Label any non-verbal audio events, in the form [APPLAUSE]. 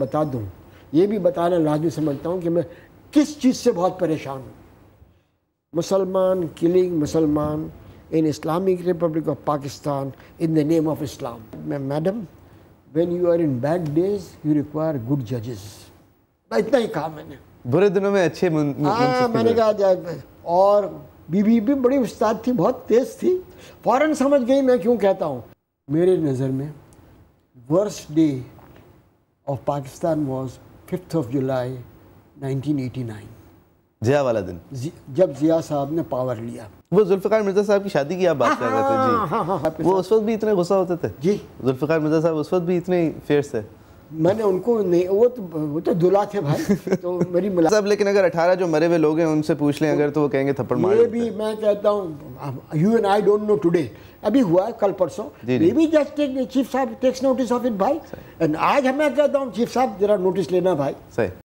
बता दूं ये भी बताना लाजमी समझता हूं कि मैं किस चीज़ से बहुत परेशान हूं मुसलमान किलिंग मुसलमान in Islamic republic of Pakistan in the name of Islam मैं madam when you are in bad days you require good जजेस इतना ही कहा मैंने बुरे दिनों में अच्छे मुन, मुन, हाँ मैंने कहा और बीबी भी बड़ी उस्ताद थी बहुत तेज़ थी फ़ौरन समझ गई मैं क्यों कहता हूँ मेरे नज़र में worst day of Pakistan was 5th of July 1989 Zia वाला दिन जब जिया साहब ने पावर लिया वो जुल्फ़िकार मिर्ज़ा साहब की शादी की आप बात हाँ, कर रहे थे जी हाँ, हाँ, हाँ, हाँ, हाँ वो उस वक्त भी इतने गुस्सा होते थे जी जुल्फ़िकार मिर्ज़ा साहब उस वक्त भी इतने फेयर थे मैंने उनको नहीं वो तो वो तो दुला थे भाई तो मेरी [LAUGHS] मुलाकात सब लेकिन अगर अठारह जो मरे हुए लोग हैं उनसे पूछ लें तो अगर तो वो कहेंगे थप्पड़ मार ये भी मैं कहता हूँ you and I don't know today अभी हुआ है कल परसों maybe just take chief साहब टेक्स नोटिस ऑफ इट भाई एंड आज हमें कहता हूँ चीफ साहब जरा नोटिस लेना भाई सही